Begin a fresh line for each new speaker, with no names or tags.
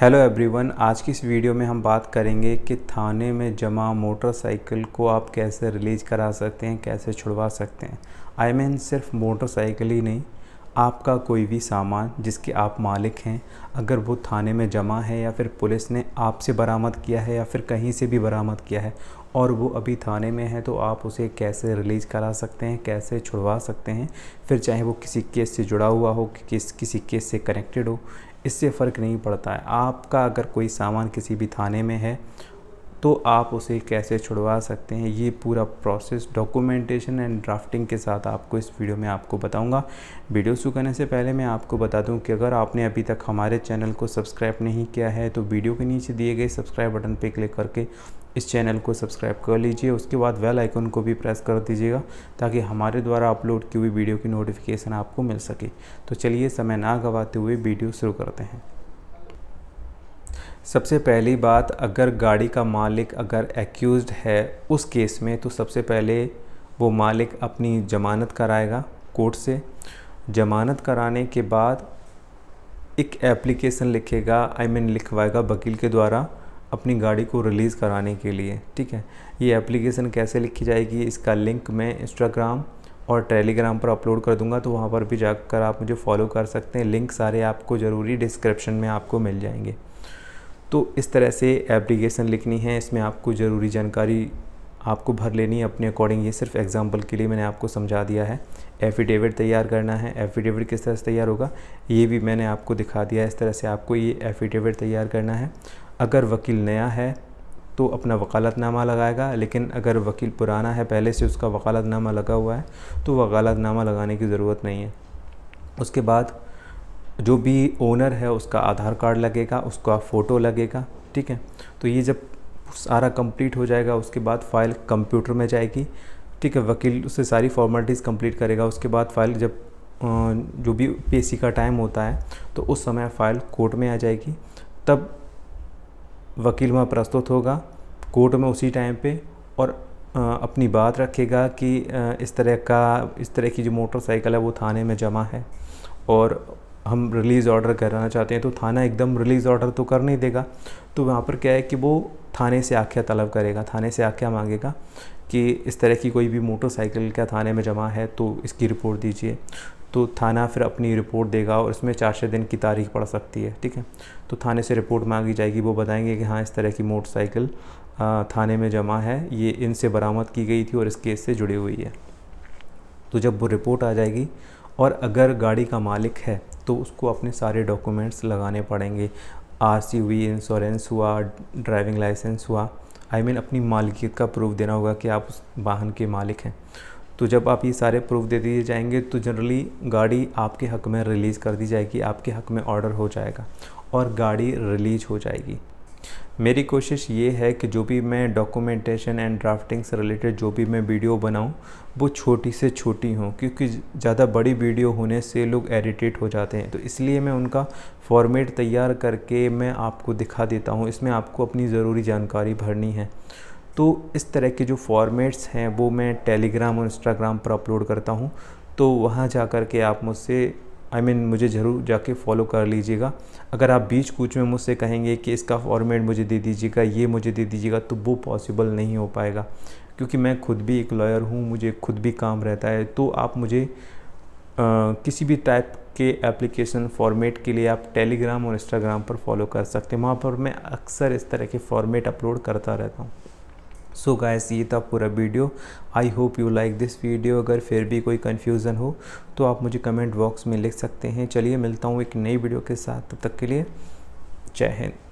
hello everyone आज की इस वीडियो में हम बात करेंगे कि थाने में जमा मोटरसाइकिल को आप कैसे रिलीज़ करा सकते हैं कैसे छुड़वा सकते हैं आई I मीन mean, सिर्फ मोटरसाइकिल ही नहीं आपका कोई भी सामान जिसके आप मालिक हैं अगर वो थाने में जमा है या फिर पुलिस ने आपसे बरामद किया है या फिर कहीं से भी बरामद किया है और वो अभी थाने में है तो आप उसे कैसे रिलीज़ करा सकते हैं कैसे छुड़वा सकते हैं फिर चाहे वो किसी केस से जुड़ा हुआ हो कि किस किसी केस से कनेक्टेड हो इससे फ़र्क नहीं पड़ता है आपका अगर कोई सामान किसी भी थाने में है तो आप उसे कैसे छुड़वा सकते हैं ये पूरा प्रोसेस डॉक्यूमेंटेशन एंड ड्राफ्टिंग के साथ आपको इस वीडियो में आपको बताऊंगा वीडियो शुरू करने से पहले मैं आपको बता दूं कि अगर आपने अभी तक हमारे चैनल को सब्सक्राइब नहीं किया है तो वीडियो के नीचे दिए गए सब्सक्राइब बटन पर क्लिक करके इस चैनल को सब्सक्राइब कर लीजिए उसके बाद वेल आइकन को भी प्रेस कर दीजिएगा ताकि हमारे द्वारा अपलोड की हुई वीडियो की नोटिफिकेशन आपको मिल सके तो चलिए समय ना गंवाते हुए वीडियो शुरू करते हैं सबसे पहली बात अगर गाड़ी का मालिक अगर एक्यूज़ है उस केस में तो सबसे पहले वो मालिक अपनी जमानत कराएगा कोर्ट से जमानत कराने के बाद एक एप्लीकेशन लिखेगा आई I मीन mean, लिखवाएगा वकील के द्वारा अपनी गाड़ी को रिलीज़ कराने के लिए ठीक है ये एप्लीकेशन कैसे लिखी जाएगी इसका लिंक मैं इंस्टाग्राम और टेलीग्राम पर अपलोड कर दूंगा तो वहाँ पर भी जाकर आप मुझे फॉलो कर सकते हैं लिंक सारे आपको ज़रूरी डिस्क्रिप्शन में आपको मिल जाएंगे तो इस तरह से एप्लीकेशन लिखनी है इसमें आपको ज़रूरी जानकारी आपको भर लेनी है अपने अकॉर्डिंग ये सिर्फ एग्जाम्पल के लिए मैंने आपको समझा दिया है एफिडेविट तैयार करना है एफिडेविट किस तरह से तैयार होगा ये भी मैंने आपको दिखा दिया है इस तरह से आपको ये एफिडेविट तैयार करना है अगर वकील नया है तो अपना वकालतनामा लगाएगा लेकिन अगर वकील पुराना है पहले से उसका वकालतनामा लगा हुआ है तो वकालतनामा लगाने की ज़रूरत नहीं है उसके बाद जो भी ओनर है उसका आधार कार्ड लगेगा उसका फ़ोटो लगेगा ठीक है तो ये जब सारा कंप्लीट हो जाएगा उसके बाद फ़ाइल कंप्यूटर में जाएगी ठीक है वकील उससे सारी फॉर्मेलिटीज़ कंप्लीट करेगा उसके बाद फ़ाइल जब जो भी पीएससी का टाइम होता है तो उस समय फ़ाइल कोर्ट में आ जाएगी तब वकील वहाँ प्रस्तुत होगा कोर्ट में उसी टाइम पे और अपनी बात रखेगा कि इस तरह का इस तरह की जो मोटरसाइकिल है वो थाने में जमा है और हम रिलीज़ ऑर्डर कराना चाहते हैं तो थाना एकदम रिलीज़ ऑर्डर तो कर नहीं देगा तो वहाँ पर क्या है कि वो थाने से आख्या तलब करेगा थाने से आख्या मांगेगा कि इस तरह की कोई भी मोटरसाइकिल क्या थाने में जमा है तो इसकी रिपोर्ट दीजिए तो थाना फिर अपनी रिपोर्ट देगा और इसमें चार छः दिन की तारीख पड़ सकती है ठीक है तो थाने से रिपोर्ट मांगी जाएगी वो बताएंगे कि हाँ इस तरह की मोटरसाइकिल थाने में जमा है ये इनसे बरामद की गई थी और इस केस से जुड़ी हुई है तो जब वो रिपोर्ट आ जाएगी और अगर गाड़ी का मालिक है तो उसको अपने सारे डॉक्यूमेंट्स लगाने पड़ेंगे आर सी हुई इंश्योरेंस हुआ ड्राइविंग लाइसेंस हुआ आई I मीन mean, अपनी मालिकियत का प्रूफ देना होगा कि आप उस वाहन के मालिक हैं तो जब आप ये सारे प्रूफ दे दिए जाएंगे तो जनरली गाड़ी आपके हक में रिलीज़ कर दी जाएगी आपके हक में ऑर्डर हो जाएगा और गाड़ी रिलीज हो जाएगी मेरी कोशिश ये है कि जो भी मैं डॉक्यूमेंटेशन एंड ड्राफ्टिंग से रिलेटेड जो भी मैं वीडियो बनाऊं वो छोटी से छोटी हों क्योंकि ज़्यादा बड़ी वीडियो होने से लोग एडिटेट हो जाते हैं तो इसलिए मैं उनका फॉर्मेट तैयार करके मैं आपको दिखा देता हूँ इसमें आपको अपनी ज़रूरी जानकारी भरनी है तो इस तरह के जो फॉर्मेट्स हैं वो मैं टेलीग्राम और इंस्टाग्राम पर अपलोड करता हूँ तो वहाँ जा कर के आप मुझसे आई I मीन mean, मुझे ज़रूर जाके फॉलो कर लीजिएगा अगर आप बीच कूच में मुझसे कहेंगे कि इसका फॉर्मेट मुझे दे दीजिएगा ये मुझे दे दीजिएगा तो वो पॉसिबल नहीं हो पाएगा क्योंकि मैं खुद भी एक लॉयर हूँ मुझे खुद भी काम रहता है तो आप मुझे आ, किसी भी टाइप के एप्लीकेशन फॉर्मेट के लिए आप टेलीग्राम और इंस्टाग्राम पर फॉलो कर सकते हैं वहाँ पर मैं अक्सर इस तरह के फॉर्मेट अपलोड करता रहता हूँ सो गायस गाइस ये था पूरा video I hope you like this video अगर फिर भी कोई कन्फ्यूज़न हो तो आप मुझे कमेंट बॉक्स में लिख सकते हैं चलिए मिलता हूँ एक नई वीडियो के साथ तब तक के लिए जय हिंद